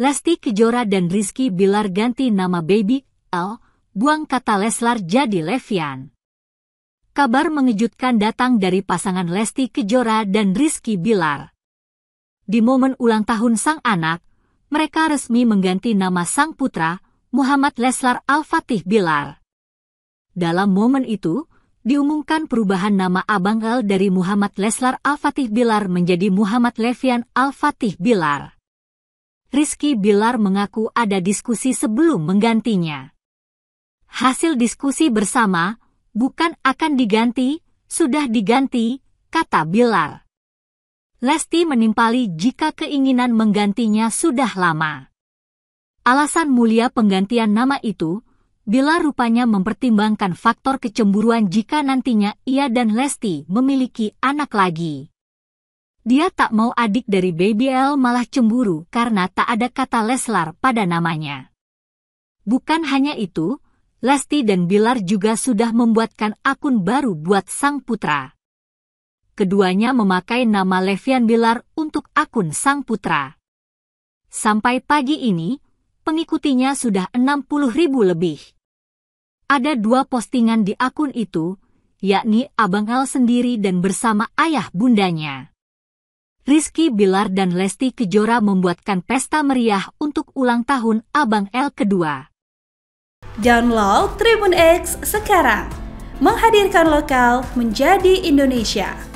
Lesti Kejora dan Rizky Bilar ganti nama Baby L, buang kata Leslar jadi Levian. Kabar mengejutkan datang dari pasangan Lesti Kejora dan Rizky Bilar. Di momen ulang tahun sang anak, mereka resmi mengganti nama sang putra, Muhammad Leslar Al-Fatih Bilar. Dalam momen itu, diumumkan perubahan nama Abang L dari Muhammad Leslar Al-Fatih Bilar menjadi Muhammad Levian Al-Fatih Bilar. Rizky Bilar mengaku ada diskusi sebelum menggantinya. Hasil diskusi bersama bukan akan diganti, sudah diganti, kata Bilar. Lesti menimpali jika keinginan menggantinya sudah lama. Alasan mulia penggantian nama itu, Bilar rupanya mempertimbangkan faktor kecemburuan jika nantinya ia dan Lesti memiliki anak lagi. Dia tak mau adik dari Baby BBL malah cemburu karena tak ada kata Leslar pada namanya. Bukan hanya itu, Lesti dan Bilar juga sudah membuatkan akun baru buat sang putra. Keduanya memakai nama Levian Bilar untuk akun sang putra. Sampai pagi ini, pengikutinya sudah 60 ribu lebih. Ada dua postingan di akun itu, yakni Abang Al sendiri dan bersama ayah bundanya. Rizky Bilar dan Lesti Kejora membuatkan pesta meriah untuk ulang tahun Abang L kedua. Download Tribun X sekarang, menghadirkan lokal menjadi Indonesia.